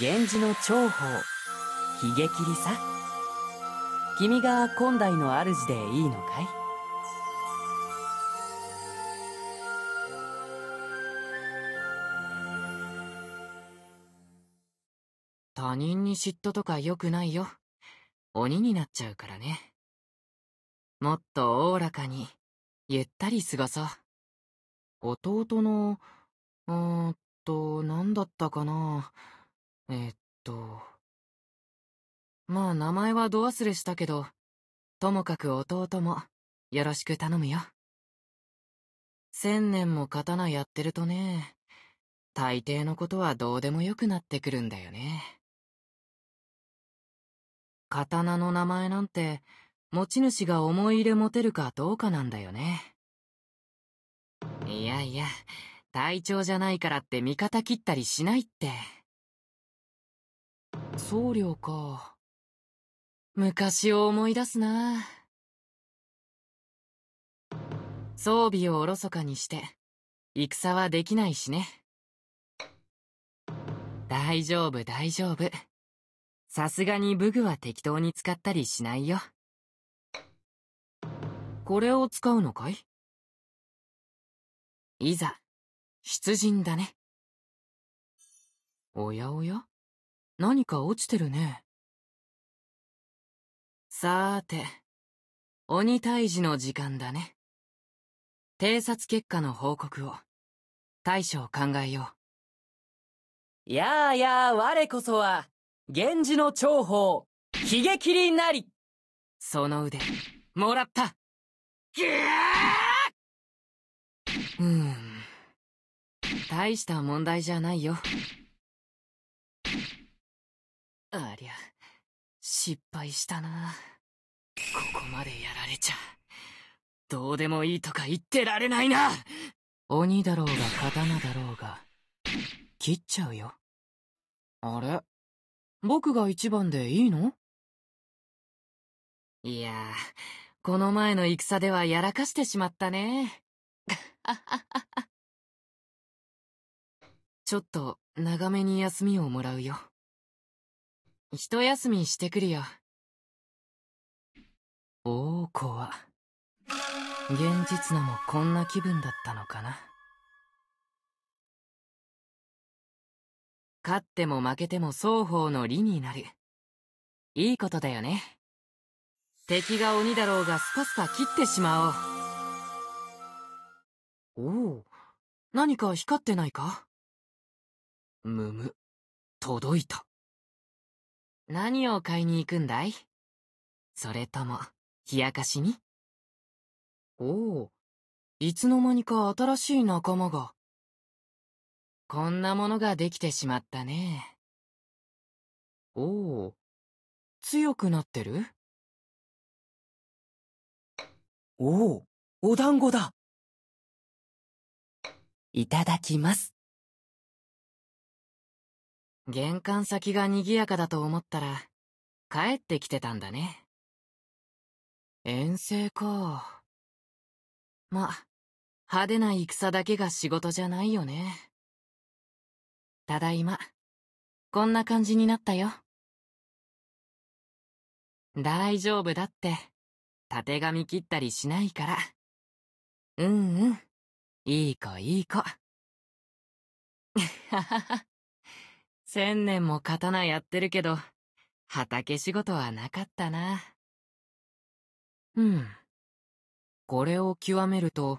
源氏の宝ひげ切りさ君が今代の主でいいのかい他人に嫉妬とかよくないよ。鬼になっちゃうからね。もっとおおらかに、ゆったり過ごそう。弟の、うーんと、何だったかな。えー、っと。まあ名前はど忘れしたけど、ともかく弟も、よろしく頼むよ。千年も刀やってるとね、大抵のことはどうでもよくなってくるんだよね。刀の名前なんて、持ち主が思い入れ持てるかどうかなんだよね。いやいや、隊長じゃないからって味方切ったりしないって。僧侶か。昔を思い出すな。装備をおろそかにして、戦はできないしね。大丈夫大丈夫。さすがに武具は適当に使ったりしないよ。これを使うのかいいざ、出陣だね。おやおや何か落ちてるね。さーて、鬼退治の時間だね。偵察結果の報告を、大将考えよう。やあやあ我こそは、源氏の長宝、髭切りなり。その腕、もらったぎゅーうん。大した問題じゃないよ。ありゃ、失敗したな。ここまでやられちゃ、どうでもいいとか言ってられないな鬼だろうが刀だろうが、切っちゃうよ。あれ僕が一番でいいのいやこの前の戦ではやらかしてしまったね。ちょっと長めに休みをもらうよ。一休みしてくるよ。お子は、現実のもこんな気分だったのかな。勝っても負けても双方の利になる。いいことだよね。敵が鬼だろうがスパスパ切ってしまおう。おお、何か光ってないかむむ、届いた。何を買いに行くんだいそれとも、冷やかしにおお、いつの間にか新しい仲間が。こんなものができてしまったね。おお、強くなってるおお、お団子だ。いただきます。玄関先が賑やかだと思ったら、帰ってきてたんだね。遠征か。ま、派手な戦だけが仕事じゃないよね。ただいま、こんな感じになったよ。大丈夫だって、縦み切ったりしないから。うんうん、いい子いい子。ははは。千年も刀やってるけど、畑仕事はなかったな。うん。これを極めると、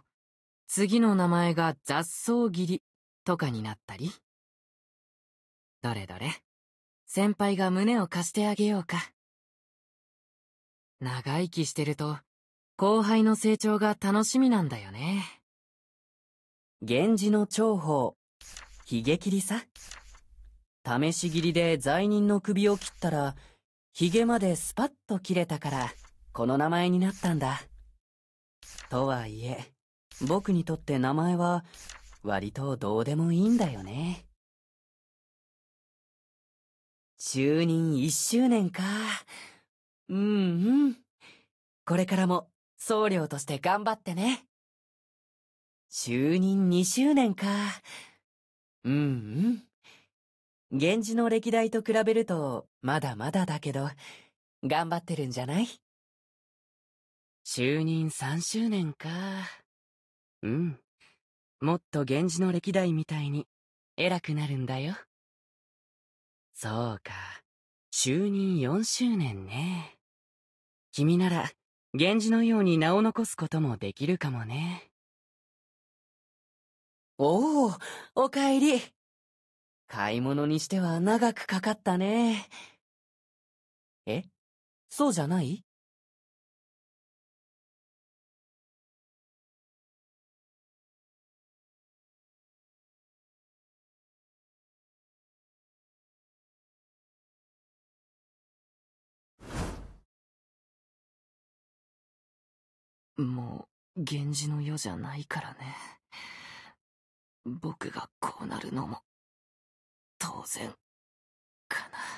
次の名前が雑草切りとかになったり。どれどれ、先輩が胸を貸してあげようか。長生きしてると、後輩の成長が楽しみなんだよね。源氏の重宝、髭切りさ。試し切りで罪人の首を切ったら、ヒゲまでスパッと切れたから、この名前になったんだ。とはいえ、僕にとって名前は、割とどうでもいいんだよね。就任1周年か。うんうん。これからも僧侶として頑張ってね。就任2周年か。うんうん。源氏の歴代と比べると、まだまだだけど、頑張ってるんじゃない就任3周年か。うん。もっと源氏の歴代みたいに、偉くなるんだよ。そうか。就任4周年ね。君なら、源氏のように名を残すこともできるかもね。おお、おかえり。買い物にしては長くかかったね。えそうじゃないもう、源氏の世じゃないからね。僕がこうなるのも。当然かな。